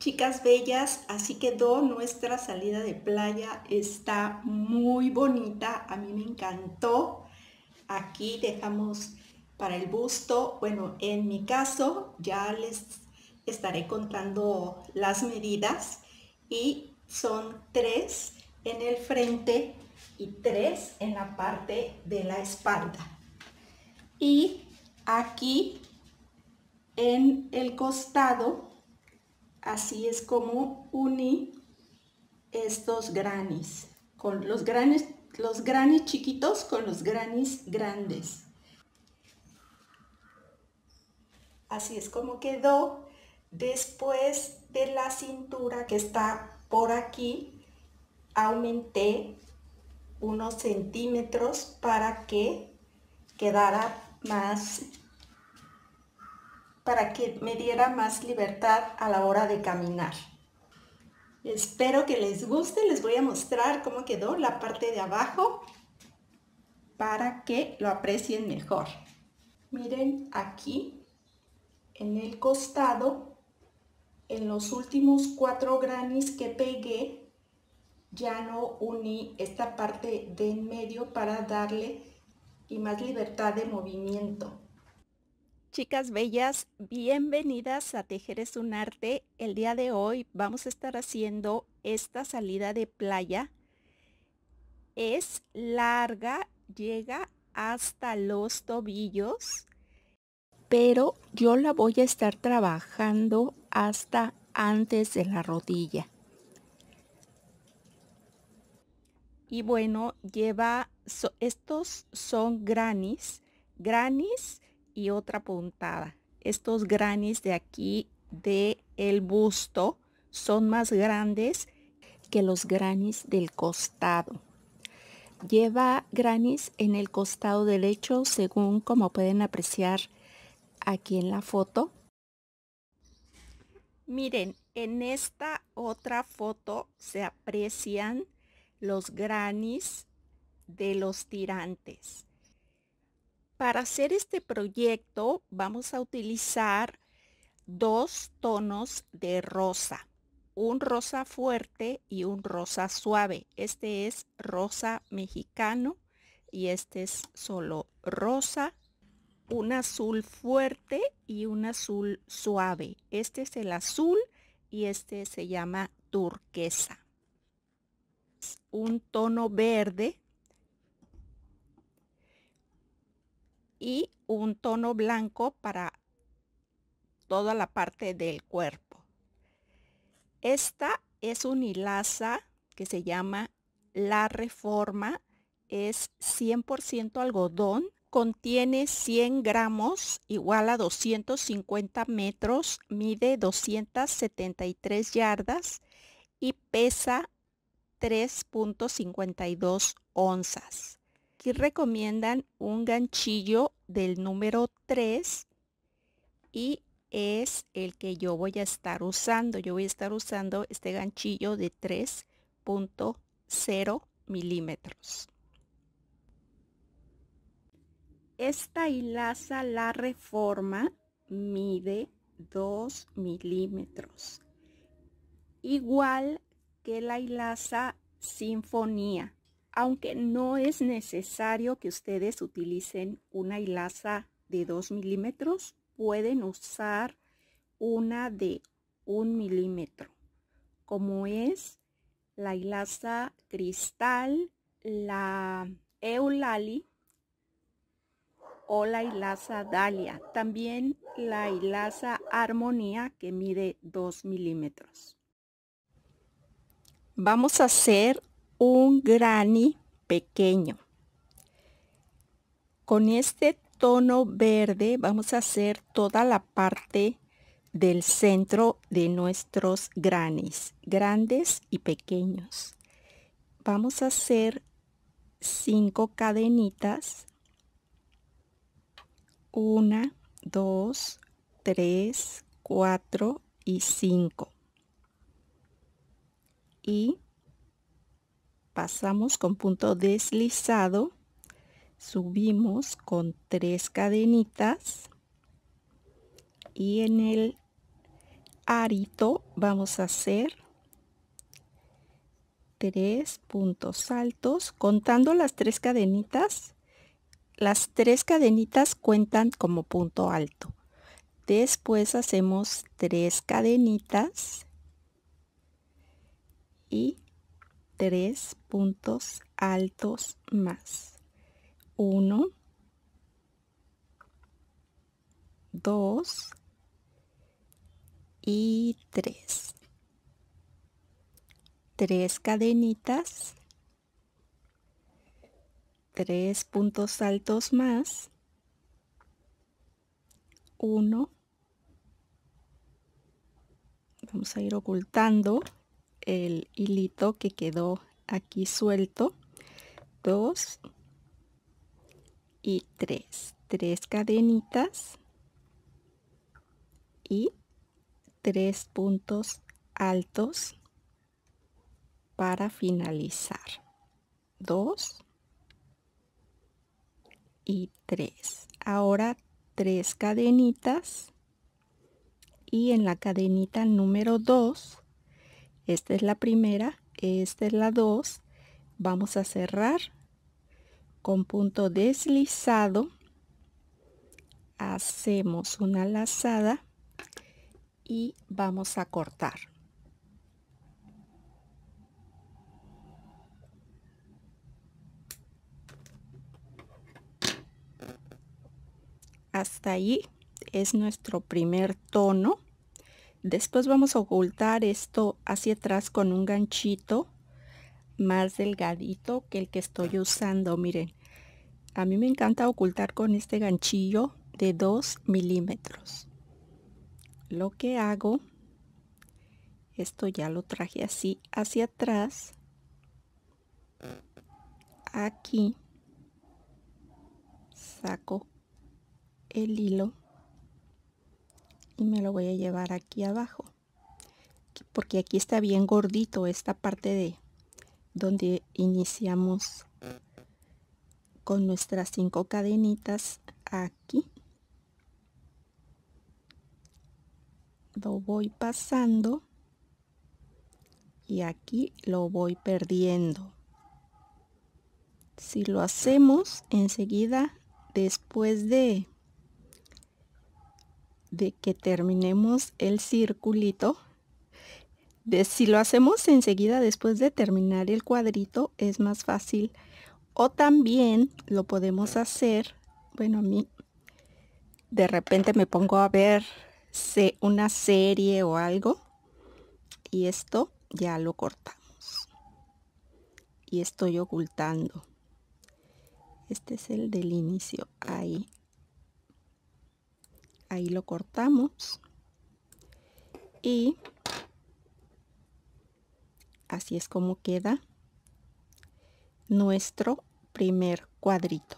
Chicas bellas, así quedó nuestra salida de playa, está muy bonita, a mí me encantó. Aquí dejamos para el busto, bueno, en mi caso ya les estaré contando las medidas y son tres en el frente y tres en la parte de la espalda. Y aquí en el costado así es como uní estos granis, con los granis, los granis chiquitos con los granis grandes. Así es como quedó después de la cintura que está por aquí. Aumenté unos centímetros para que quedara más para que me diera más libertad a la hora de caminar. Espero que les guste, les voy a mostrar cómo quedó la parte de abajo para que lo aprecien mejor. Miren aquí, en el costado, en los últimos cuatro granis que pegué, ya no uní esta parte de en medio para darle y más libertad de movimiento. Chicas bellas, bienvenidas a Tejer es un arte. El día de hoy vamos a estar haciendo esta salida de playa. Es larga, llega hasta los tobillos, pero yo la voy a estar trabajando hasta antes de la rodilla. Y bueno, lleva, estos son granis. Granis otra puntada. Estos granis de aquí de el busto son más grandes que los granis del costado. Lleva granis en el costado derecho según como pueden apreciar aquí en la foto. Miren, en esta otra foto se aprecian los granis de los tirantes. Para hacer este proyecto vamos a utilizar dos tonos de rosa, un rosa fuerte y un rosa suave. Este es rosa mexicano y este es solo rosa, un azul fuerte y un azul suave. Este es el azul y este se llama turquesa. Un tono verde y un tono blanco para toda la parte del cuerpo. Esta es un hilaza que se llama La Reforma. Es 100% algodón. Contiene 100 gramos, igual a 250 metros, mide 273 yardas y pesa 3.52 onzas. Aquí recomiendan un ganchillo del número 3 y es el que yo voy a estar usando. Yo voy a estar usando este ganchillo de 3.0 milímetros. Esta hilaza La Reforma mide 2 milímetros, igual que la hilaza Sinfonía aunque no es necesario que ustedes utilicen una hilaza de 2 milímetros, pueden usar una de 1 milímetro, como es la hilaza cristal, la eulali o la hilaza dalia. También la hilaza armonía que mide 2 milímetros. Vamos a hacer un granny pequeño. Con este tono verde vamos a hacer toda la parte del centro de nuestros granis, grandes y pequeños. Vamos a hacer cinco cadenitas. una dos tres cuatro y cinco Y pasamos con punto deslizado, subimos con tres cadenitas y en el arito vamos a hacer tres puntos altos contando las tres cadenitas. Las tres cadenitas cuentan como punto alto. Después hacemos tres cadenitas y tres puntos altos más. Uno, dos y tres. Tres cadenitas, tres puntos altos más. Uno. Vamos a ir ocultando el hilito que quedó aquí suelto 2 y 3 3 cadenitas y 3 puntos altos para finalizar 2 y 3 ahora 3 cadenitas y en la cadenita número 2 esta es la primera esta es la dos, vamos a cerrar con punto deslizado hacemos una lazada y vamos a cortar hasta ahí es nuestro primer tono Después vamos a ocultar esto hacia atrás con un ganchito más delgadito que el que estoy usando. Miren, a mí me encanta ocultar con este ganchillo de 2 milímetros. Lo que hago, esto ya lo traje así hacia atrás. Aquí saco el hilo y me lo voy a llevar aquí abajo porque aquí está bien gordito esta parte de donde iniciamos con nuestras cinco cadenitas aquí lo voy pasando y aquí lo voy perdiendo si lo hacemos enseguida después de de que terminemos el circulito. De, si lo hacemos enseguida después de terminar el cuadrito es más fácil. O también lo podemos hacer, bueno a mí de repente me pongo a ver se, una serie o algo y esto ya lo cortamos. Y estoy ocultando. Este es el del inicio, ahí ahí lo cortamos y así es como queda nuestro primer cuadrito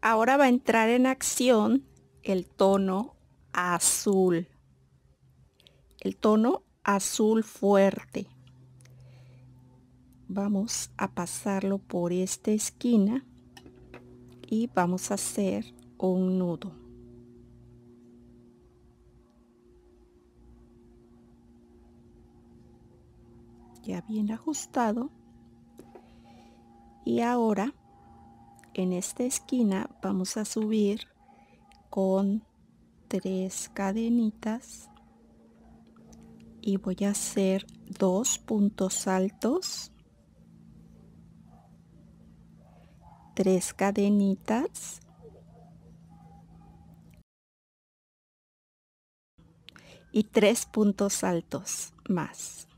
ahora va a entrar en acción el tono azul el tono azul fuerte vamos a pasarlo por esta esquina y vamos a hacer un nudo. Ya bien ajustado. Y ahora en esta esquina vamos a subir con tres cadenitas y voy a hacer dos puntos altos tres cadenitas y tres puntos altos más.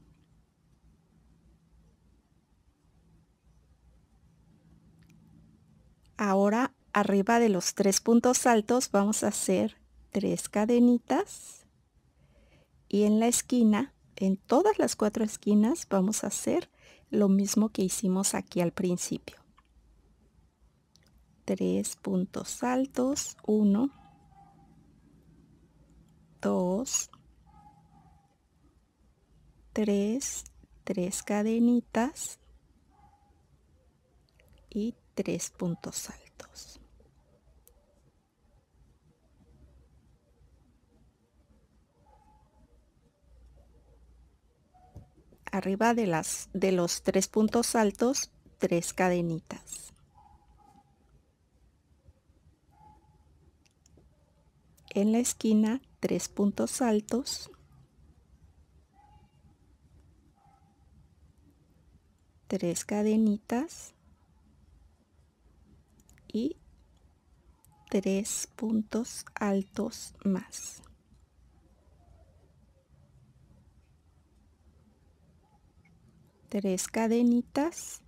Ahora arriba de los tres puntos altos vamos a hacer tres cadenitas y en la esquina, en todas las cuatro esquinas vamos a hacer lo mismo que hicimos aquí al principio. Tres puntos altos, uno, dos, tres, tres cadenitas y tres puntos altos. Arriba de, las, de los tres puntos altos, tres cadenitas. En la esquina, tres puntos altos. tres cadenitas y tres puntos altos más tres cadenitas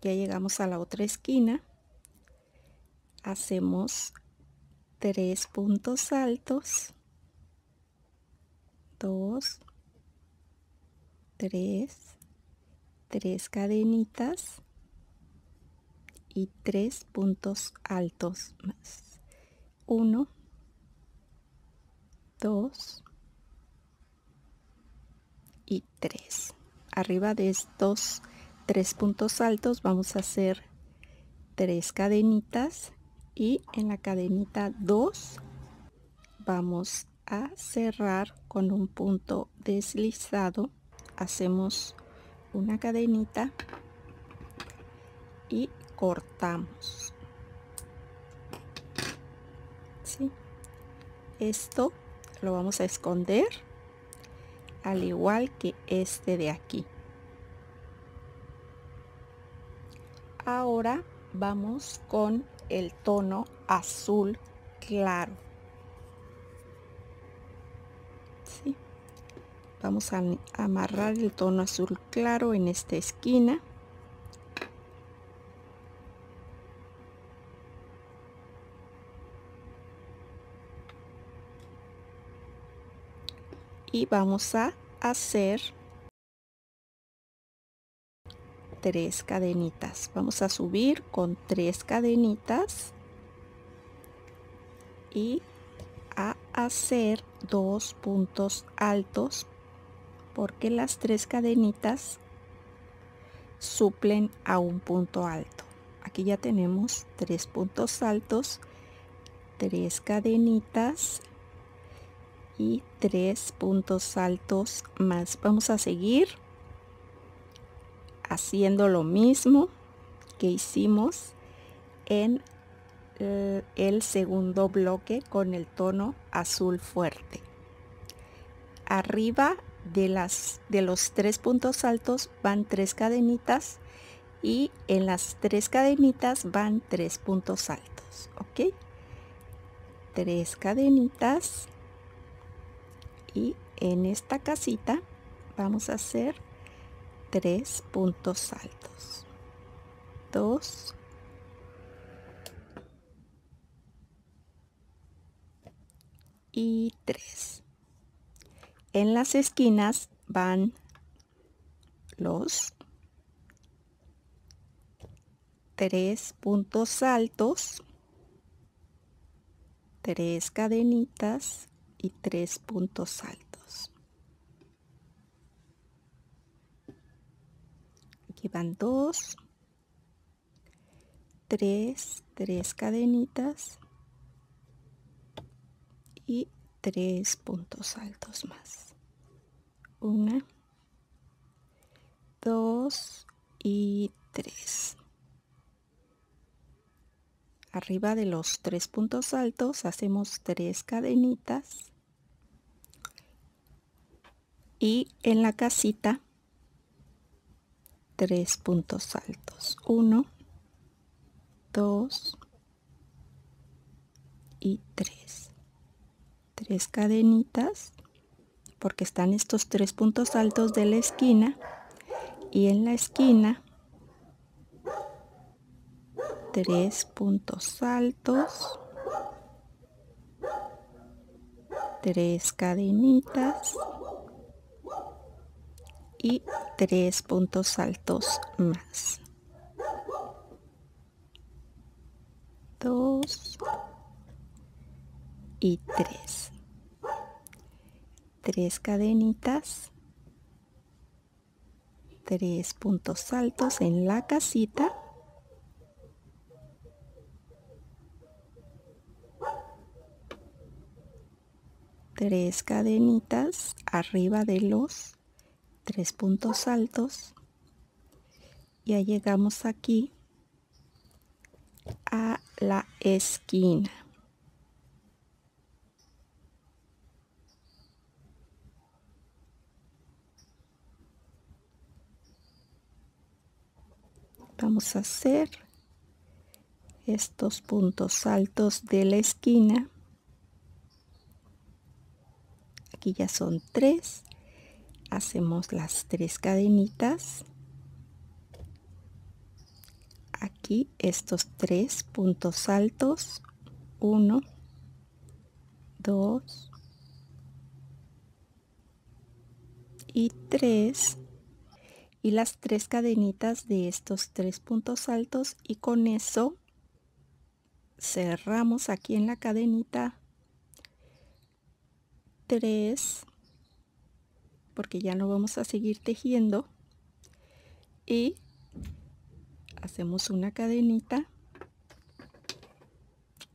ya llegamos a la otra esquina hacemos tres puntos altos dos tres tres cadenitas y tres puntos altos más 1 2 y 3 arriba de estos tres puntos altos vamos a hacer tres cadenitas y en la cadenita 2 vamos a cerrar con un punto deslizado hacemos una cadenita y cortamos esto lo vamos a esconder al igual que este de aquí ahora vamos con el tono azul claro vamos a amarrar el tono azul claro en esta esquina y vamos a hacer tres cadenitas vamos a subir con tres cadenitas y a hacer dos puntos altos porque las tres cadenitas suplen a un punto alto. Aquí ya tenemos tres puntos altos, tres cadenitas y tres puntos altos más. Vamos a seguir haciendo lo mismo que hicimos en eh, el segundo bloque con el tono azul fuerte. Arriba de, las, de los tres puntos altos van tres cadenitas y en las tres cadenitas van tres puntos altos, ¿ok? Tres cadenitas y en esta casita vamos a hacer tres puntos altos. Dos. Y tres. En las esquinas van los tres puntos altos, tres cadenitas y tres puntos altos. Aquí van dos, tres, tres cadenitas y tres puntos altos más una dos y tres arriba de los tres puntos altos hacemos tres cadenitas y en la casita tres puntos altos uno dos y tres tres cadenitas porque están estos tres puntos altos de la esquina y en la esquina tres puntos altos tres cadenitas y tres puntos altos más dos y tres tres cadenitas, tres puntos altos en la casita. Tres cadenitas arriba de los tres puntos altos. Ya llegamos aquí a la esquina. vamos a hacer estos puntos altos de la esquina aquí ya son tres hacemos las tres cadenitas aquí estos tres puntos altos uno dos y tres y las tres cadenitas de estos tres puntos altos y con eso cerramos aquí en la cadenita 3 porque ya no vamos a seguir tejiendo y hacemos una cadenita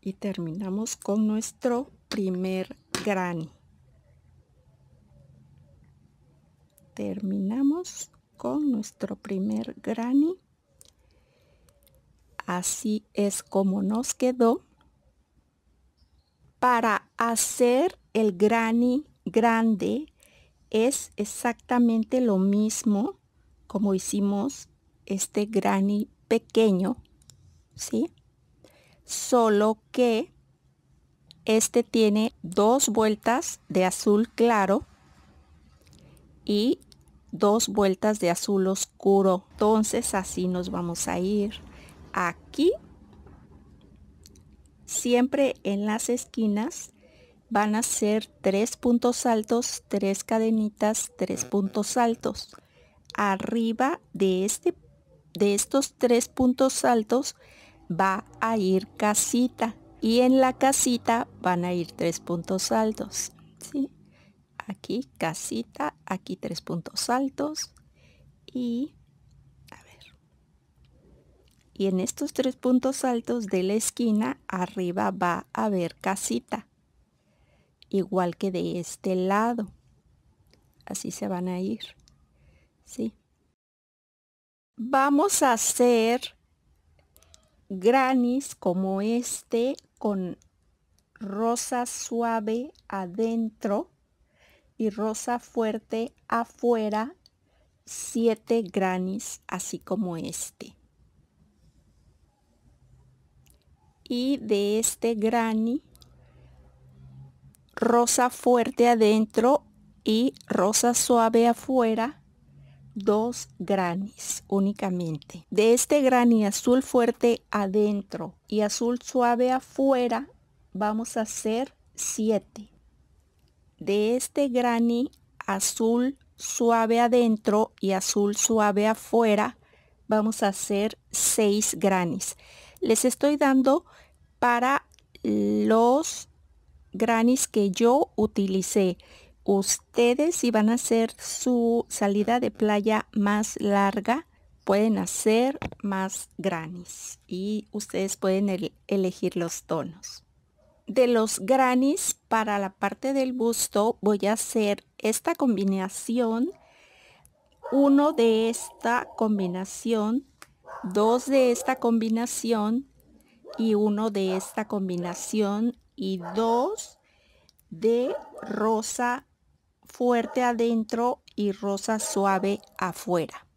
y terminamos con nuestro primer granny terminamos nuestro primer granny así es como nos quedó para hacer el granny grande es exactamente lo mismo como hicimos este granny pequeño ¿sí? solo que este tiene dos vueltas de azul claro y dos vueltas de azul oscuro entonces así nos vamos a ir aquí siempre en las esquinas van a ser tres puntos altos tres cadenitas tres puntos altos arriba de este de estos tres puntos altos va a ir casita y en la casita van a ir tres puntos altos ¿sí? aquí casita, aquí tres puntos altos y a ver. Y en estos tres puntos altos de la esquina arriba va a haber casita, igual que de este lado. Así se van a ir. ¿Sí? Vamos a hacer granis como este con rosa suave adentro y rosa fuerte afuera siete granis, así como este. Y de este granny, rosa fuerte adentro y rosa suave afuera, dos granis únicamente. De este granny azul fuerte adentro y azul suave afuera, vamos a hacer 7 de este granny azul suave adentro y azul suave afuera vamos a hacer seis granis les estoy dando para los granis que yo utilicé ustedes si van a hacer su salida de playa más larga pueden hacer más granis y ustedes pueden elegir los tonos de los granis para la parte del busto voy a hacer esta combinación uno de esta combinación dos de esta combinación y uno de esta combinación y dos de rosa fuerte adentro y rosa suave afuera.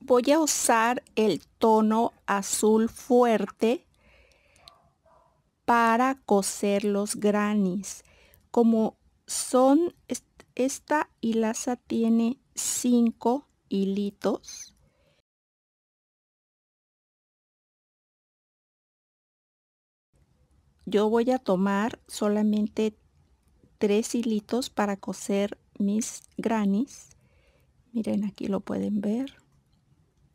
Voy a usar el tono azul fuerte para coser los granis. Como son esta hilaza tiene 5 hilitos. Yo voy a tomar solamente tres hilitos para coser mis granis. Miren, aquí lo pueden ver.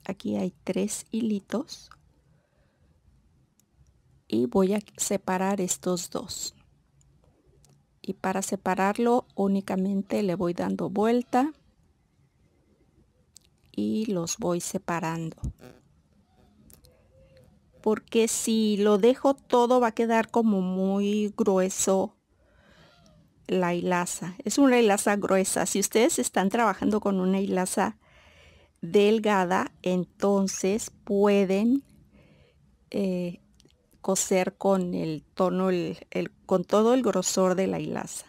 Aquí hay tres hilitos y voy a separar estos dos y para separarlo únicamente le voy dando vuelta y los voy separando porque si lo dejo todo va a quedar como muy grueso la hilaza es una hilaza gruesa si ustedes están trabajando con una hilaza delgada entonces pueden eh, coser con el tono, el, con todo el grosor de la hilaza.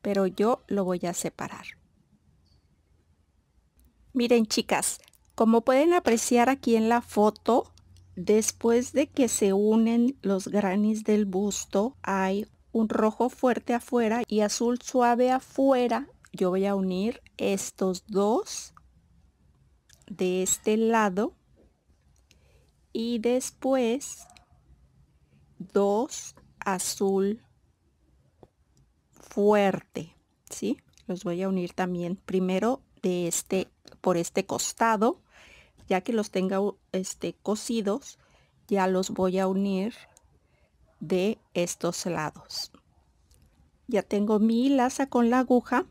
Pero yo lo voy a separar. Miren chicas, como pueden apreciar aquí en la foto, después de que se unen los granis del busto, hay un rojo fuerte afuera y azul suave afuera. Yo voy a unir estos dos de este lado y después dos azul fuerte, ¿sí? Los voy a unir también primero de este, por este costado, ya que los tenga este, cosidos, ya los voy a unir de estos lados. Ya tengo mi laza con la aguja.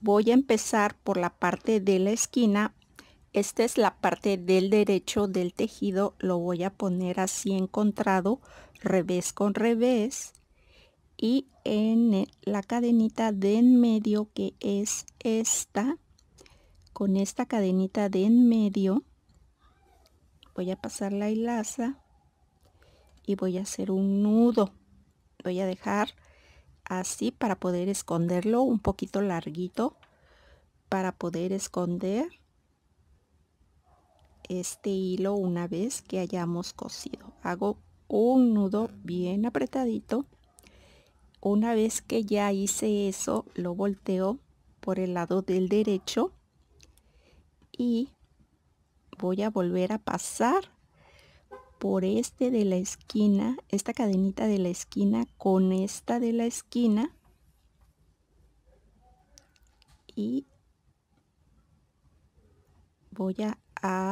Voy a empezar por la parte de la esquina. Esta es la parte del derecho del tejido. Lo voy a poner así encontrado revés con revés y en la cadenita de en medio que es esta con esta cadenita de en medio voy a pasar la hilaza y voy a hacer un nudo voy a dejar así para poder esconderlo un poquito larguito para poder esconder este hilo una vez que hayamos cosido hago un nudo bien apretadito. Una vez que ya hice eso, lo volteo por el lado del derecho y voy a volver a pasar por este de la esquina, esta cadenita de la esquina con esta de la esquina y voy a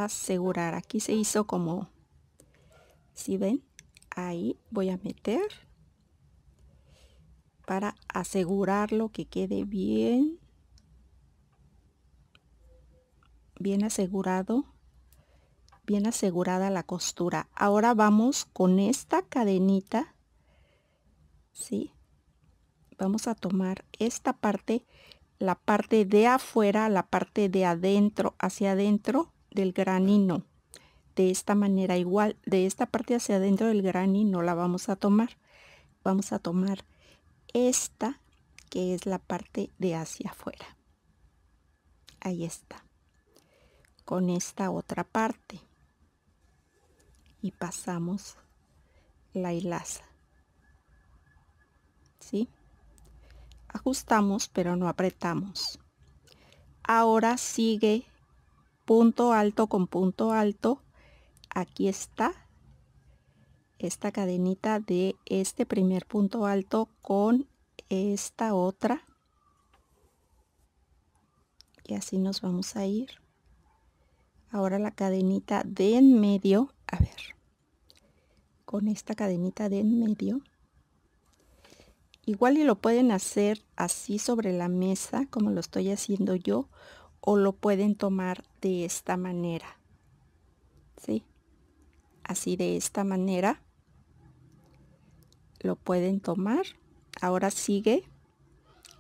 asegurar. Aquí se hizo como, si ven? ahí voy a meter para asegurarlo que quede bien bien asegurado bien asegurada la costura ahora vamos con esta cadenita ¿sí? vamos a tomar esta parte la parte de afuera la parte de adentro hacia adentro del granino de esta manera igual de esta parte hacia adentro del granny no la vamos a tomar vamos a tomar esta que es la parte de hacia afuera ahí está con esta otra parte y pasamos la hilaza ¿sí? ajustamos pero no apretamos ahora sigue punto alto con punto alto aquí está esta cadenita de este primer punto alto con esta otra y así nos vamos a ir ahora la cadenita de en medio a ver con esta cadenita de en medio igual y lo pueden hacer así sobre la mesa como lo estoy haciendo yo o lo pueden tomar de esta manera ¿sí? así de esta manera lo pueden tomar ahora sigue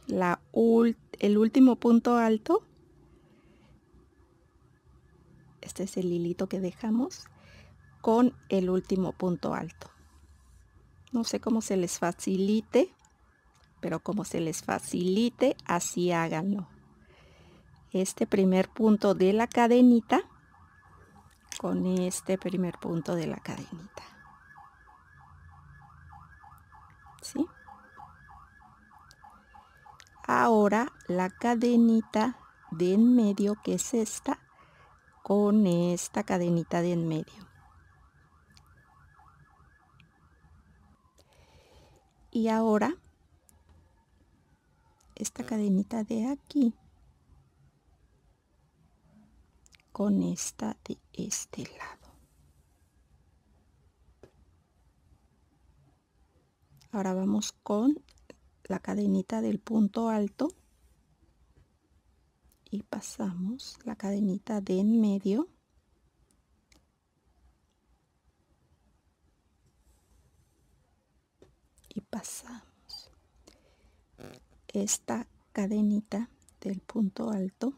la el último punto alto este es el hilito que dejamos con el último punto alto no sé cómo se les facilite pero como se les facilite así háganlo este primer punto de la cadenita con este primer punto de la cadenita. ¿Sí? Ahora la cadenita de en medio, que es esta, con esta cadenita de en medio. Y ahora, esta cadenita de aquí con esta de este lado. Ahora vamos con la cadenita del punto alto y pasamos la cadenita de en medio y pasamos esta cadenita del punto alto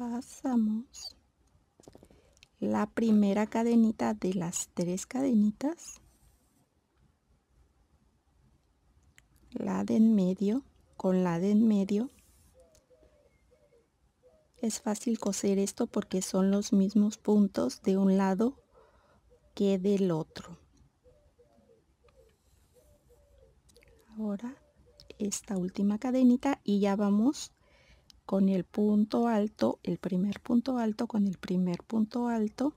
pasamos la primera cadenita de las tres cadenitas la de en medio con la de en medio es fácil coser esto porque son los mismos puntos de un lado que del otro ahora esta última cadenita y ya vamos con el punto alto, el primer punto alto con el primer punto alto,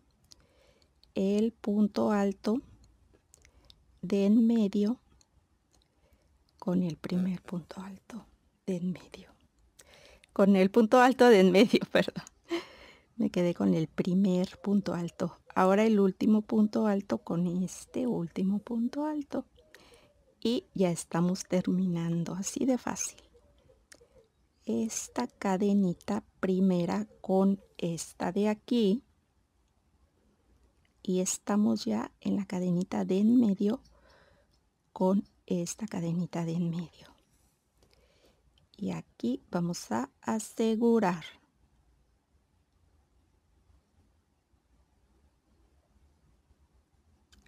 el punto alto de en medio con el primer punto alto de en medio. Con el punto alto de en medio, perdón. Me quedé con el primer punto alto. Ahora el último punto alto con este último punto alto. Y ya estamos terminando así de fácil esta cadenita primera con esta de aquí y estamos ya en la cadenita de en medio con esta cadenita de en medio y aquí vamos a asegurar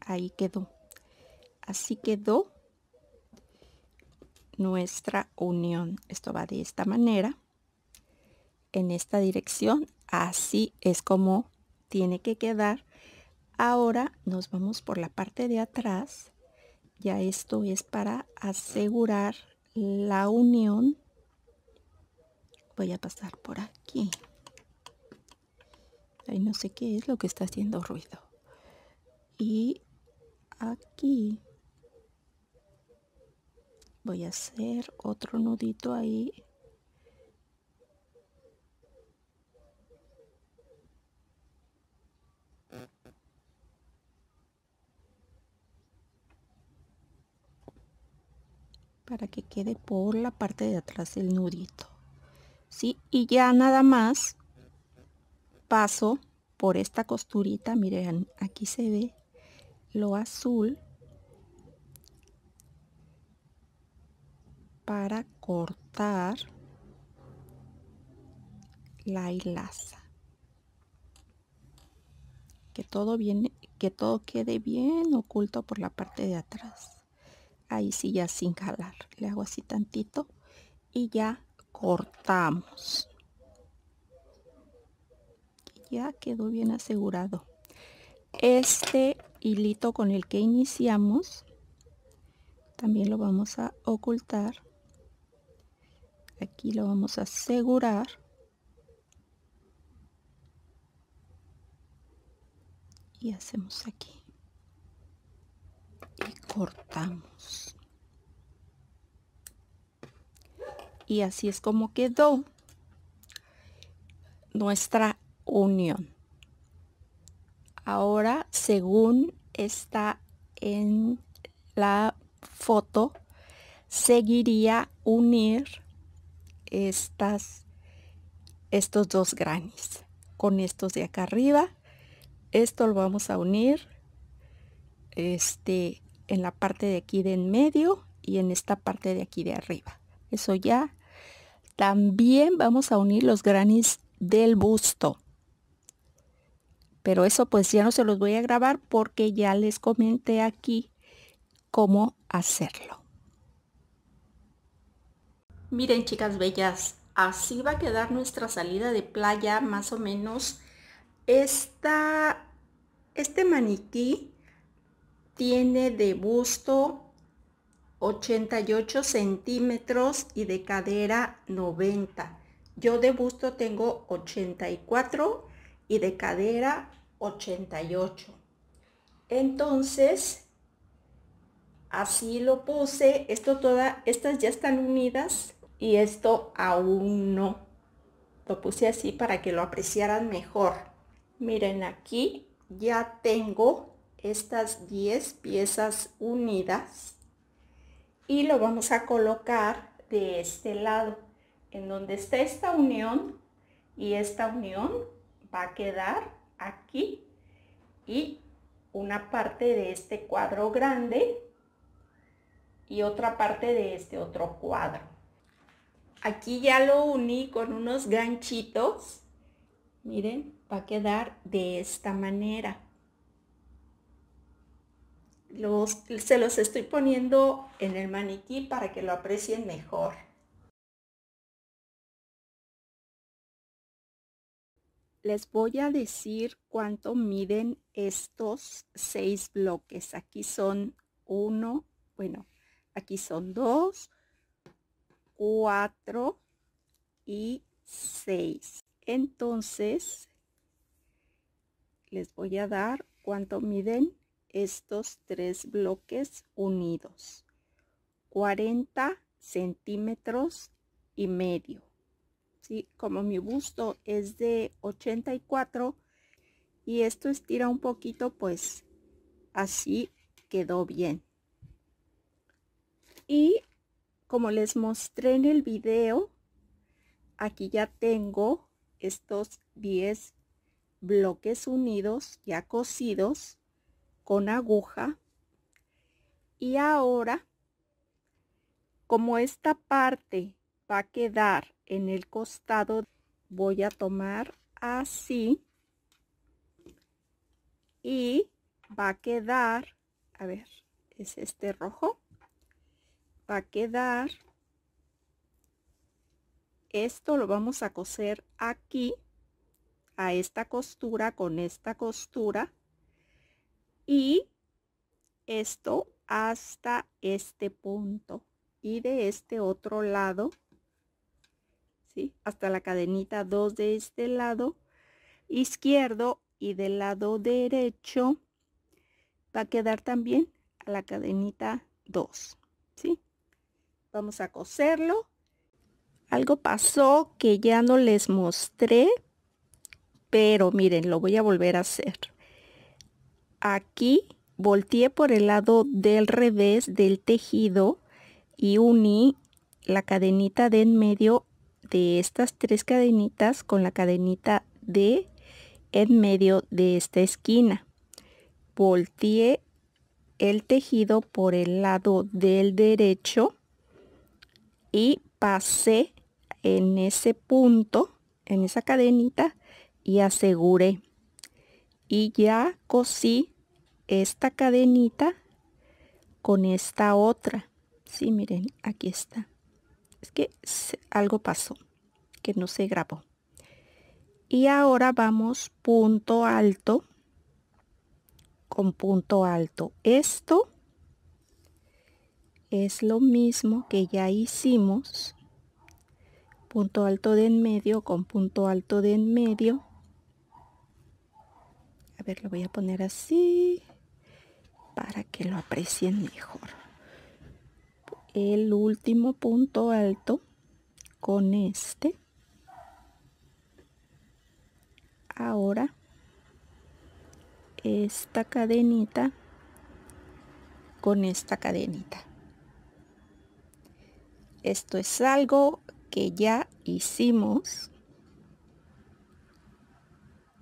ahí quedó así quedó nuestra unión. Esto va de esta manera, en esta dirección. Así es como tiene que quedar. Ahora nos vamos por la parte de atrás. Ya esto es para asegurar la unión. Voy a pasar por aquí. Ahí no sé qué es lo que está haciendo ruido. Y aquí voy a hacer otro nudito ahí para que quede por la parte de atrás el nudito ¿sí? y ya nada más paso por esta costurita miren aquí se ve lo azul para cortar la hilaza que todo viene que todo quede bien oculto por la parte de atrás ahí sí ya sin jalar le hago así tantito y ya cortamos ya quedó bien asegurado este hilito con el que iniciamos también lo vamos a ocultar aquí lo vamos a asegurar y hacemos aquí y cortamos y así es como quedó nuestra unión ahora según está en la foto seguiría unir estas, estos dos granis con estos de acá arriba. Esto lo vamos a unir este, en la parte de aquí de en medio y en esta parte de aquí de arriba. Eso ya. También vamos a unir los granis del busto. Pero eso pues ya no se los voy a grabar porque ya les comenté aquí cómo hacerlo. Miren chicas bellas, así va a quedar nuestra salida de playa más o menos. Esta, este maniquí tiene de busto 88 centímetros y de cadera 90. Yo de busto tengo 84 y de cadera 88. Entonces, así lo puse. Esto toda, estas ya están unidas y esto aún no. Lo puse así para que lo apreciaran mejor. Miren aquí ya tengo estas 10 piezas unidas y lo vamos a colocar de este lado. En donde está esta unión y esta unión va a quedar aquí y una parte de este cuadro grande y otra parte de este otro cuadro. Aquí ya lo uní con unos ganchitos. Miren, va a quedar de esta manera. se los estoy poniendo en el maniquí para que lo aprecien mejor. Les voy a decir cuánto miden estos seis bloques. Aquí son uno, bueno, aquí son dos, 4 y 6. Entonces, les voy a dar cuánto miden estos tres bloques unidos. 40 centímetros y medio. ¿Sí? Como mi busto es de 84 y esto estira un poquito, pues así quedó bien. Y como les mostré en el video, aquí ya tengo estos 10 bloques unidos ya cosidos con aguja. Y ahora, como esta parte va a quedar en el costado, voy a tomar así y va a quedar, a ver, es este rojo, va a quedar esto lo vamos a coser aquí a esta costura con esta costura y esto hasta este punto y de este otro lado ¿sí? hasta la cadenita 2 de este lado izquierdo y del lado derecho va a quedar también a la cadenita 2 ¿sí? Vamos a coserlo. Algo pasó que ya no les mostré, pero miren, lo voy a volver a hacer. Aquí volteé por el lado del revés del tejido y uní la cadenita de en medio de estas tres cadenitas con la cadenita de en medio de esta esquina. Volteé el tejido por el lado del derecho y pasé en ese punto, en esa cadenita y aseguré. Y ya cosí esta cadenita con esta otra. si miren, aquí está. Es que algo pasó, que no se grabó. Y ahora vamos punto alto con punto alto. Esto es lo mismo que ya hicimos punto alto de en medio con punto alto de en medio a ver lo voy a poner así para que lo aprecien mejor el último punto alto con este ahora esta cadenita con esta cadenita esto es algo que ya hicimos.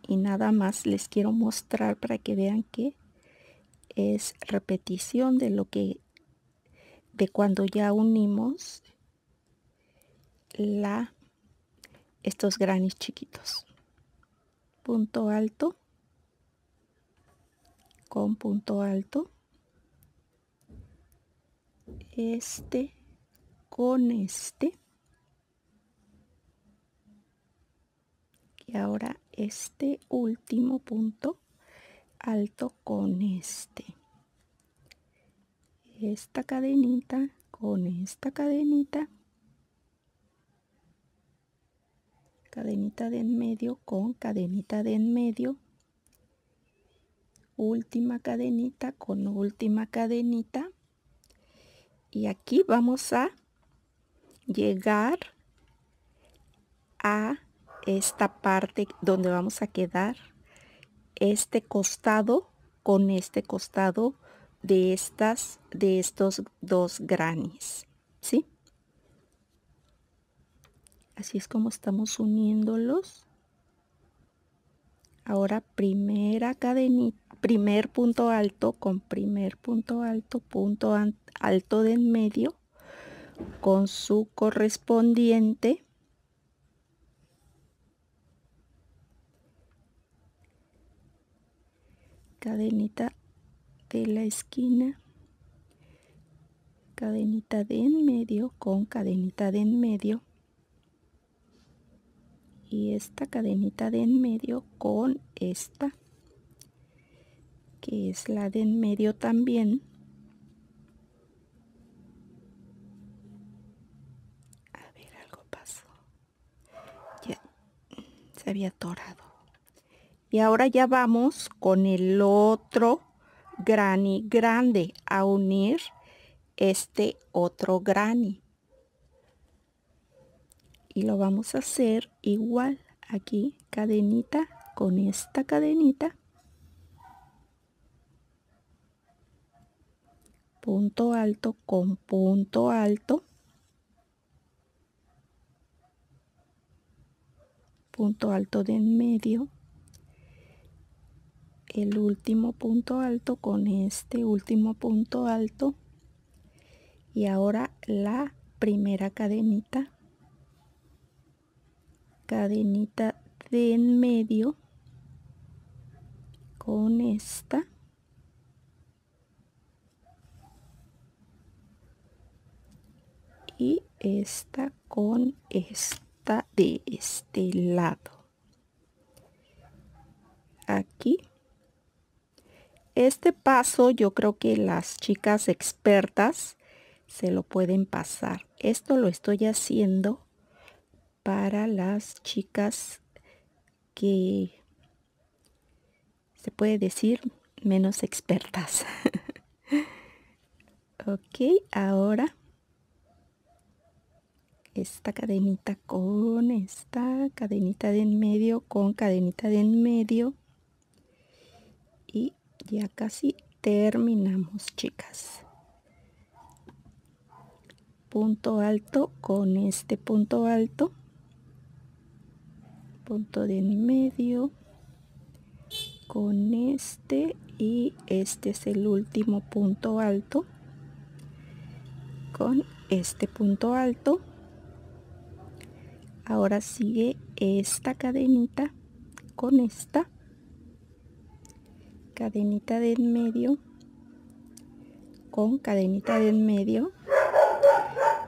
Y nada más les quiero mostrar para que vean que es repetición de lo que de cuando ya unimos la estos granis chiquitos punto alto con punto alto este con este. Y ahora este último punto alto con este. Esta cadenita con esta cadenita. Cadenita de en medio con cadenita de en medio. Última cadenita con última cadenita. Y aquí vamos a llegar a esta parte donde vamos a quedar este costado con este costado de estas de estos dos granis ¿sí? así es como estamos uniéndolos ahora primera cadenita primer punto alto con primer punto alto punto alto de en medio con su correspondiente cadenita de la esquina cadenita de en medio con cadenita de en medio y esta cadenita de en medio con esta que es la de en medio también había atorado. Y ahora ya vamos con el otro granny grande a unir este otro granny. Y lo vamos a hacer igual aquí, cadenita con esta cadenita. Punto alto con punto alto. punto alto de en medio el último punto alto con este último punto alto y ahora la primera cadenita cadenita de en medio con esta y esta con esta de este lado. Aquí. Este paso yo creo que las chicas expertas se lo pueden pasar. Esto lo estoy haciendo para las chicas que se puede decir menos expertas. ok, ahora esta cadenita con esta cadenita de en medio con cadenita de en medio y ya casi terminamos chicas punto alto con este punto alto punto de en medio con este y este es el último punto alto con este punto alto ahora sigue esta cadenita con esta cadenita de en medio con cadenita de en medio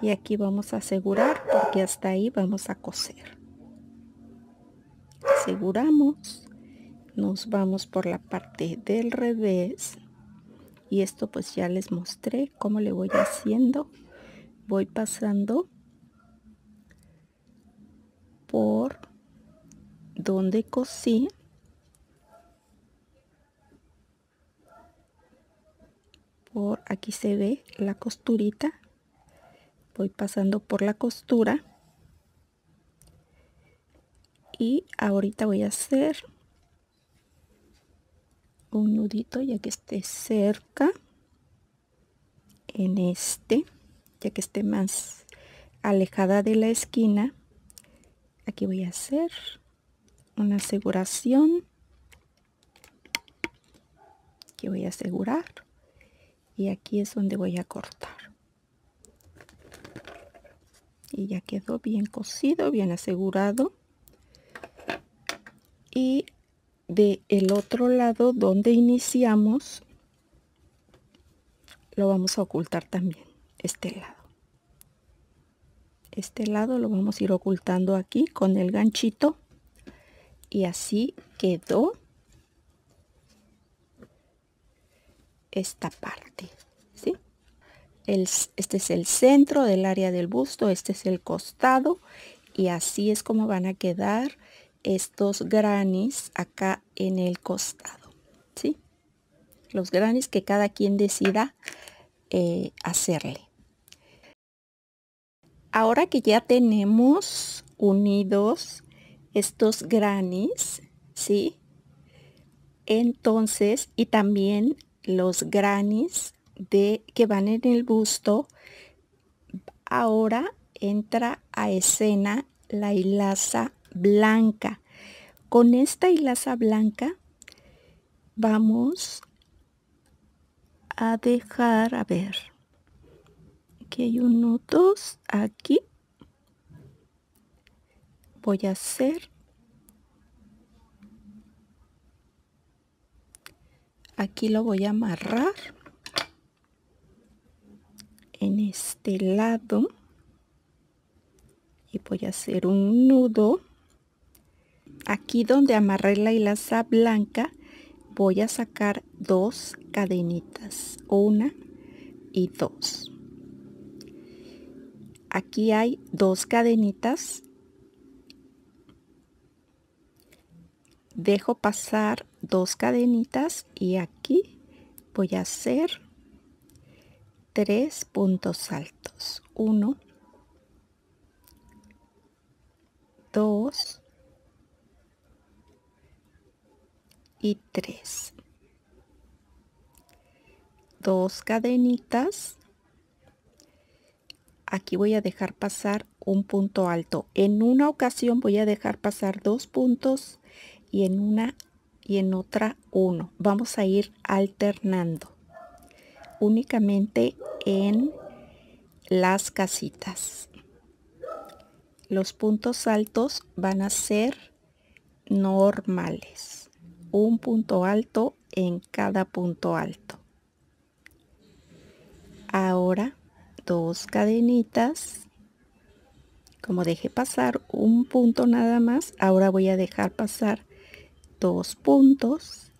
y aquí vamos a asegurar porque hasta ahí vamos a coser aseguramos nos vamos por la parte del revés y esto pues ya les mostré cómo le voy haciendo voy pasando por donde cosí por aquí se ve la costurita voy pasando por la costura y ahorita voy a hacer un nudito ya que esté cerca en este ya que esté más alejada de la esquina aquí voy a hacer una aseguración que voy a asegurar y aquí es donde voy a cortar y ya quedó bien cosido bien asegurado y de el otro lado donde iniciamos lo vamos a ocultar también este lado este lado lo vamos a ir ocultando aquí con el ganchito y así quedó esta parte este es el centro del área del busto este es el costado y así es como van a quedar estos granis acá en el costado ¿sí? los granis que cada quien decida eh, hacerle ahora que ya tenemos unidos estos granis, ¿sí? Entonces, y también los granis de, que van en el busto, ahora entra a escena la hilaza blanca. Con esta hilaza blanca vamos a dejar, a ver, aquí hay uno, dos, aquí voy a hacer aquí lo voy a amarrar en este lado y voy a hacer un nudo aquí donde amarré la hilaza blanca voy a sacar dos cadenitas una y dos aquí hay dos cadenitas dejo pasar dos cadenitas y aquí voy a hacer tres puntos altos Uno. Dos. y tres. dos cadenitas aquí voy a dejar pasar un punto alto. En una ocasión voy a dejar pasar dos puntos y en una y en otra uno. Vamos a ir alternando únicamente en las casitas. Los puntos altos van a ser normales. Un punto alto en cada punto alto. Ahora dos cadenitas como dejé pasar un punto nada más ahora voy a dejar pasar dos puntos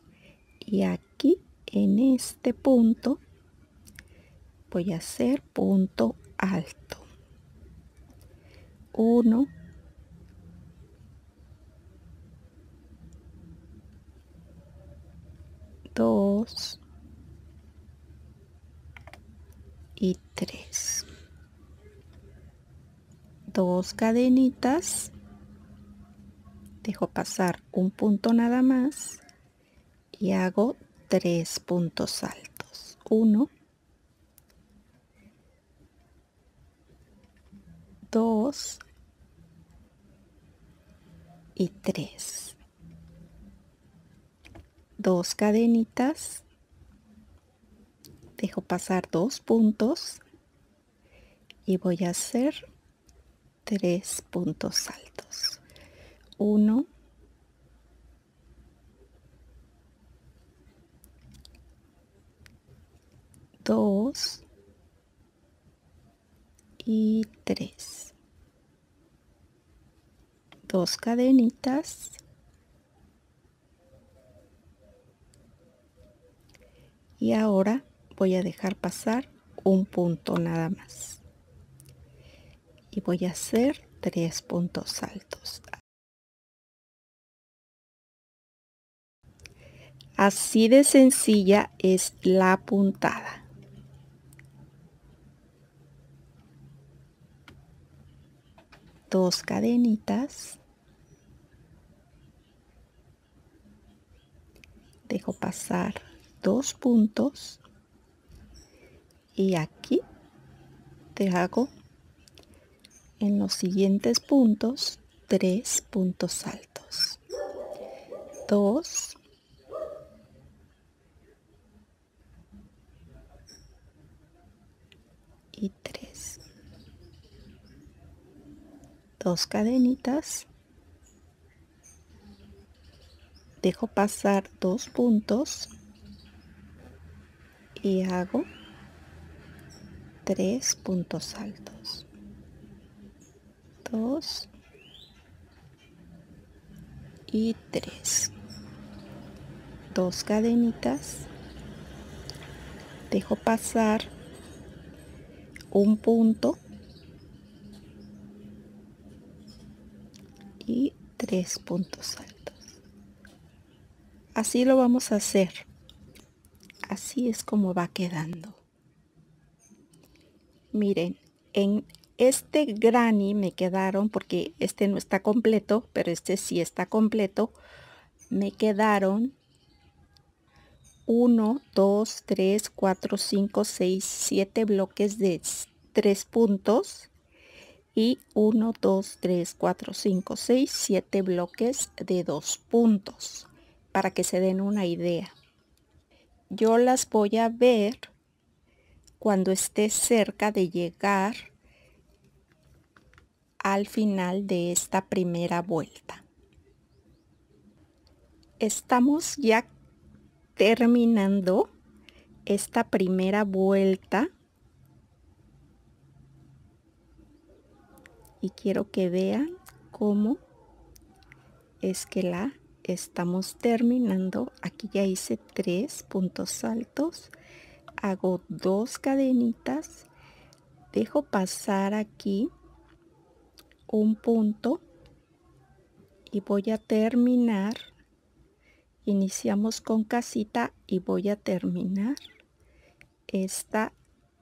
y aquí en este punto voy a hacer punto alto 1 dos y 3 dos cadenitas dejo pasar un punto nada más y hago tres puntos altos 1 2 y 3 dos cadenitas dejo pasar dos puntos y voy a hacer tres puntos altos uno dos y tres dos cadenitas y ahora voy a dejar pasar un punto nada más y voy a hacer tres puntos altos así de sencilla es la puntada dos cadenitas dejo pasar dos puntos y aquí te hago en los siguientes puntos tres puntos altos dos y tres dos cadenitas dejo pasar dos puntos y hago tres puntos altos dos y tres dos cadenitas dejo pasar un punto y tres puntos altos así lo vamos a hacer así es como va quedando Miren, en este granny me quedaron, porque este no está completo, pero este sí está completo, me quedaron 1, 2, 3, 4, 5, 6, 7 bloques de 3 puntos y 1, 2, 3, 4, 5, 6, 7 bloques de 2 puntos para que se den una idea. Yo las voy a ver cuando esté cerca de llegar al final de esta primera vuelta. Estamos ya terminando esta primera vuelta y quiero que vean cómo es que la estamos terminando aquí ya hice tres puntos altos hago dos cadenitas dejo pasar aquí un punto y voy a terminar iniciamos con casita y voy a terminar esta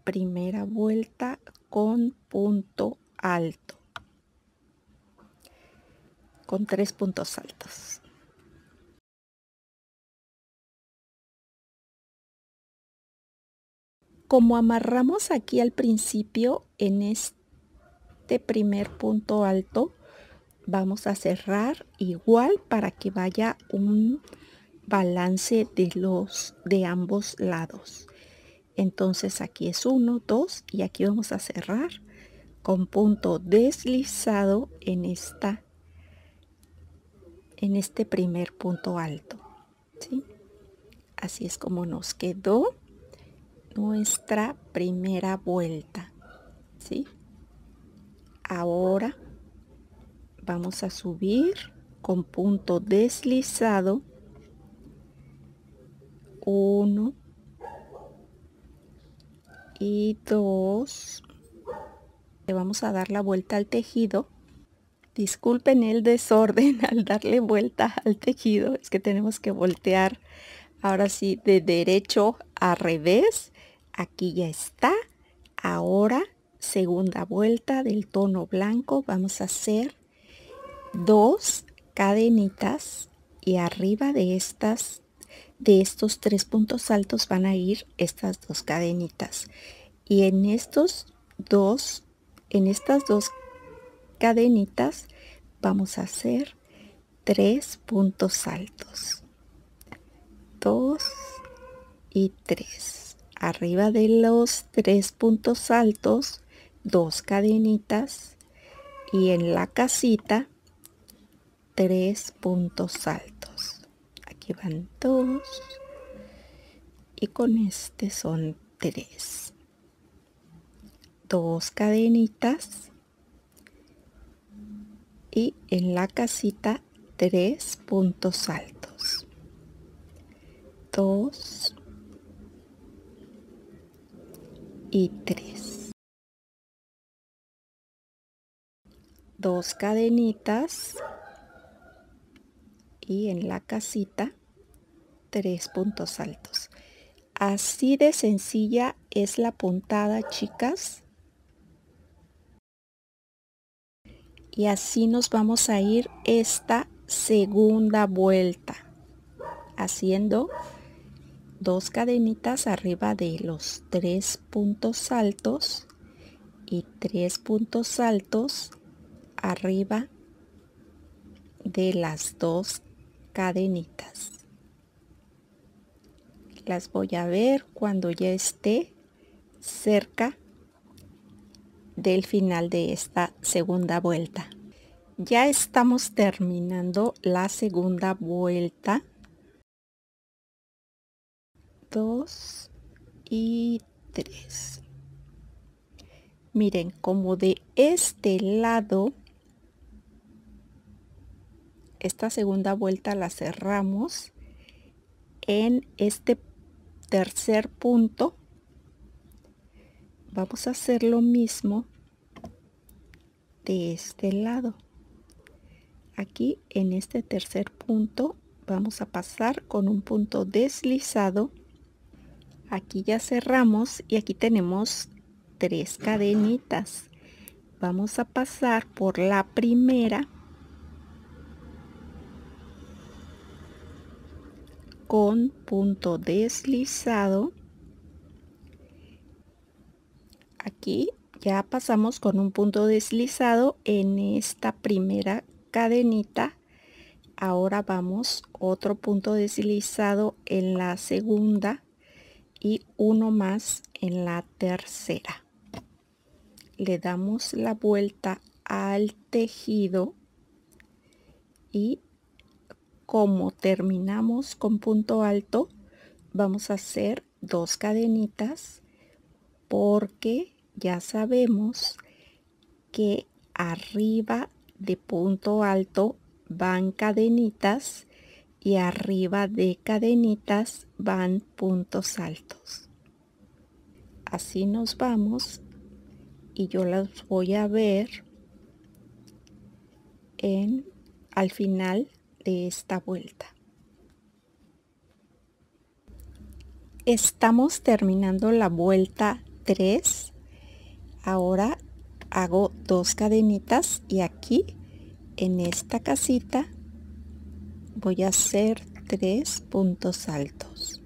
primera vuelta con punto alto con tres puntos altos como amarramos aquí al principio en este primer punto alto vamos a cerrar igual para que vaya un balance de los de ambos lados entonces aquí es uno, dos y aquí vamos a cerrar con punto deslizado en esta en este primer punto alto así es como nos quedó nuestra primera vuelta, ¿sí? Ahora vamos a subir con punto deslizado 1 y 2 le vamos a dar la vuelta al tejido disculpen el desorden al darle vuelta al tejido es que tenemos que voltear ahora sí de derecho a revés Aquí ya está. Ahora, segunda vuelta del tono blanco, vamos a hacer dos cadenitas y arriba de estas de estos tres puntos altos van a ir estas dos cadenitas y en estos dos en estas dos cadenitas vamos a hacer tres puntos altos dos y tres arriba de los tres puntos altos dos cadenitas y en la casita tres puntos altos aquí van dos y con este son tres dos cadenitas y en la casita tres puntos altos dos y 3 dos cadenitas y en la casita tres puntos altos así de sencilla es la puntada chicas y así nos vamos a ir esta segunda vuelta haciendo dos cadenitas arriba de los tres puntos altos y tres puntos altos arriba de las dos cadenitas las voy a ver cuando ya esté cerca del final de esta segunda vuelta ya estamos terminando la segunda vuelta 2 y 3. Miren, como de este lado, esta segunda vuelta la cerramos en este tercer punto. Vamos a hacer lo mismo de este lado. Aquí en este tercer punto vamos a pasar con un punto deslizado aquí ya cerramos y aquí tenemos tres cadenitas vamos a pasar por la primera con punto deslizado aquí ya pasamos con un punto deslizado en esta primera cadenita ahora vamos otro punto deslizado en la segunda y uno más en la tercera le damos la vuelta al tejido y como terminamos con punto alto vamos a hacer dos cadenitas porque ya sabemos que arriba de punto alto van cadenitas y arriba de cadenitas van puntos altos. Así nos vamos y yo las voy a ver en al final de esta vuelta. Estamos terminando la vuelta 3. Ahora hago dos cadenitas y aquí en esta casita voy a hacer tres puntos altos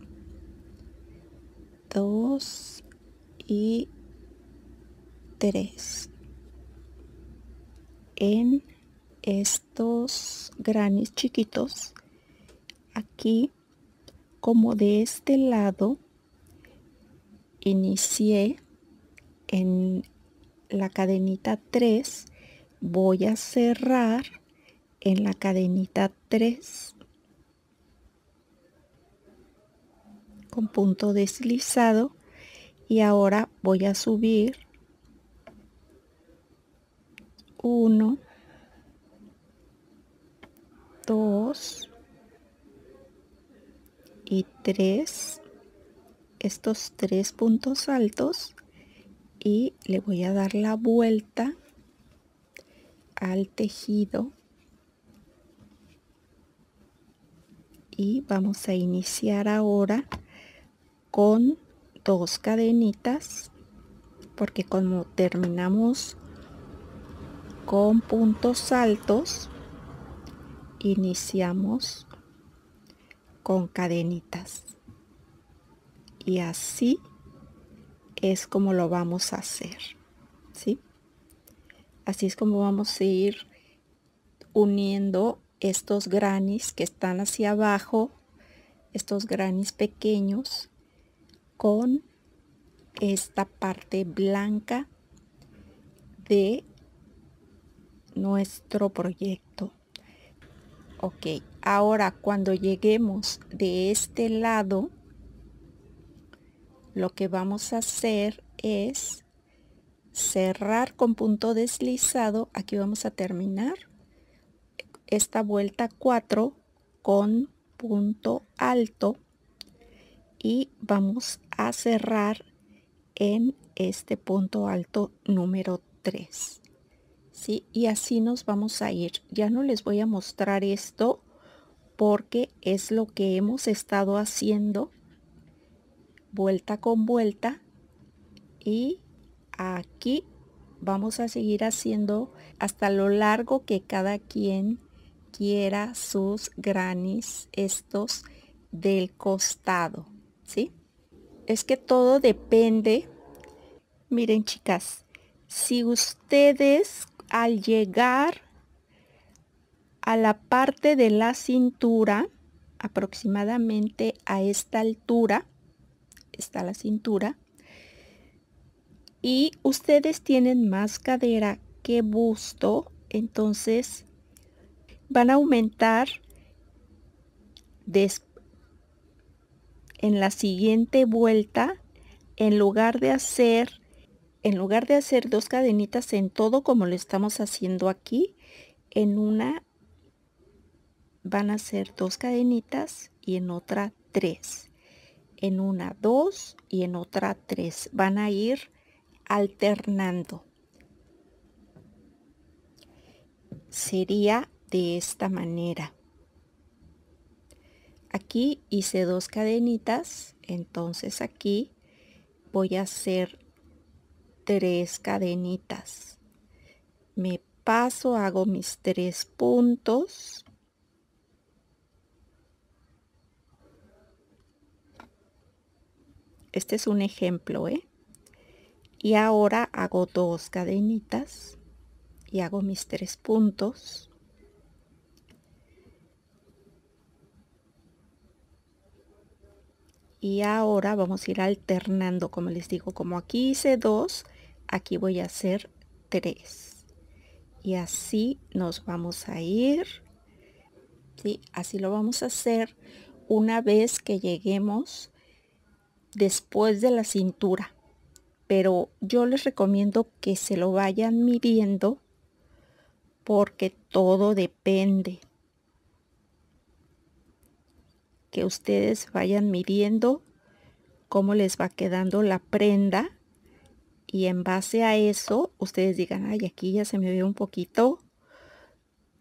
dos y tres en estos granis chiquitos aquí como de este lado inicié en la cadenita 3 voy a cerrar en la cadenita 3 con punto deslizado y ahora voy a subir 1 2 y 3 estos tres puntos altos y le voy a dar la vuelta al tejido y vamos a iniciar ahora con dos cadenitas porque como terminamos con puntos altos iniciamos con cadenitas y así es como lo vamos a hacer ¿sí? así es como vamos a ir uniendo estos granis que están hacia abajo, estos granis pequeños con esta parte blanca de nuestro proyecto. Ok, ahora cuando lleguemos de este lado, lo que vamos a hacer es cerrar con punto deslizado. Aquí vamos a terminar esta vuelta 4 con punto alto y vamos a cerrar en este punto alto número 3 ¿sí? y así nos vamos a ir ya no les voy a mostrar esto porque es lo que hemos estado haciendo vuelta con vuelta y aquí vamos a seguir haciendo hasta lo largo que cada quien sus granis estos del costado, ¿sí? Es que todo depende. Miren, chicas, si ustedes al llegar a la parte de la cintura, aproximadamente a esta altura, está la cintura, y ustedes tienen más cadera que busto, entonces van a aumentar en la siguiente vuelta en lugar de hacer en lugar de hacer dos cadenitas en todo como lo estamos haciendo aquí en una van a hacer dos cadenitas y en otra tres en una dos y en otra tres van a ir alternando sería de esta manera. Aquí hice dos cadenitas, entonces aquí voy a hacer tres cadenitas. Me paso, hago mis tres puntos. Este es un ejemplo, ¿eh? Y ahora hago dos cadenitas y hago mis tres puntos. y ahora vamos a ir alternando como les digo como aquí hice dos aquí voy a hacer tres y así nos vamos a ir ¿sí? así lo vamos a hacer una vez que lleguemos después de la cintura pero yo les recomiendo que se lo vayan midiendo porque todo depende ustedes vayan midiendo cómo les va quedando la prenda y en base a eso ustedes digan, ay, aquí ya se me ve un poquito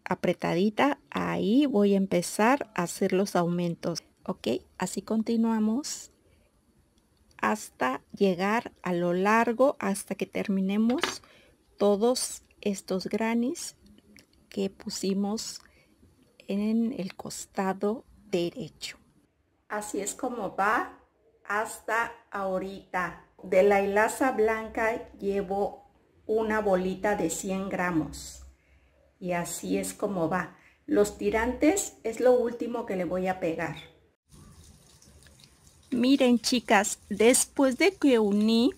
apretadita, ahí voy a empezar a hacer los aumentos, ¿ok? Así continuamos hasta llegar a lo largo, hasta que terminemos todos estos granis que pusimos en el costado derecho. Así es como va hasta ahorita. De la hilaza blanca llevo una bolita de 100 gramos. Y así es como va. Los tirantes es lo último que le voy a pegar. Miren chicas, después de que uní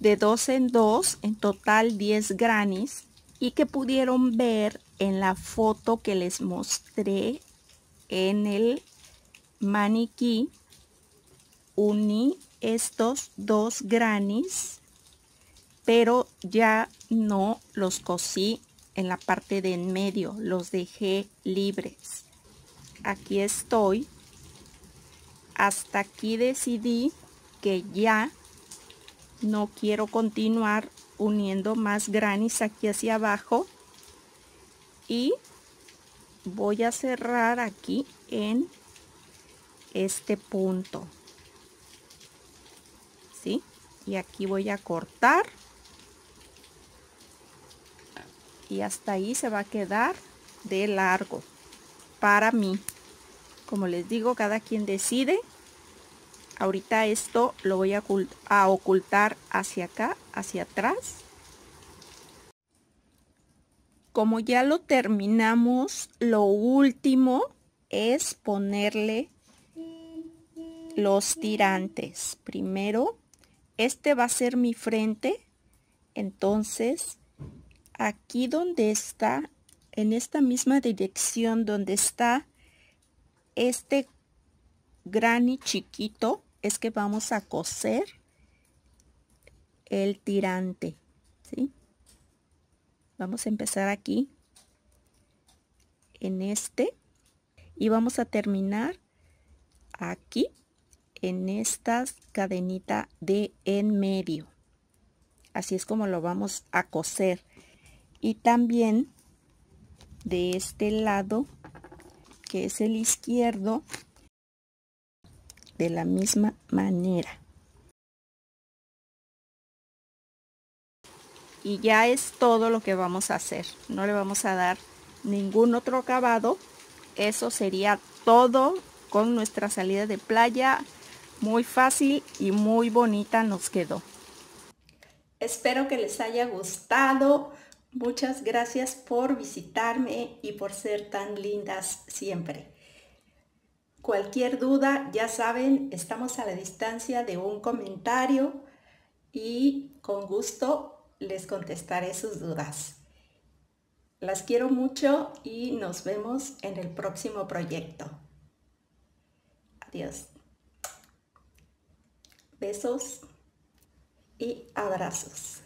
de dos en dos, en total 10 granis, y que pudieron ver en la foto que les mostré en el maniquí, uní estos dos granis, pero ya no los cosí en la parte de en medio, los dejé libres. Aquí estoy. Hasta aquí decidí que ya no quiero continuar uniendo más granis aquí hacia abajo y voy a cerrar aquí en este punto. ¿Sí? Y aquí voy a cortar. Y hasta ahí se va a quedar de largo para mí. Como les digo, cada quien decide. Ahorita esto lo voy a, a ocultar hacia acá, hacia atrás. Como ya lo terminamos, lo último es ponerle los tirantes. Primero, este va a ser mi frente. Entonces, aquí donde está, en esta misma dirección donde está este granny chiquito, es que vamos a coser el tirante. ¿sí? Vamos a empezar aquí, en este, y vamos a terminar aquí en estas cadenita de en medio así es como lo vamos a coser y también de este lado que es el izquierdo de la misma manera y ya es todo lo que vamos a hacer no le vamos a dar ningún otro acabado eso sería todo con nuestra salida de playa muy fácil y muy bonita nos quedó. Espero que les haya gustado. Muchas gracias por visitarme y por ser tan lindas siempre. Cualquier duda, ya saben, estamos a la distancia de un comentario y con gusto les contestaré sus dudas. Las quiero mucho y nos vemos en el próximo proyecto. Adiós. Besos y abrazos.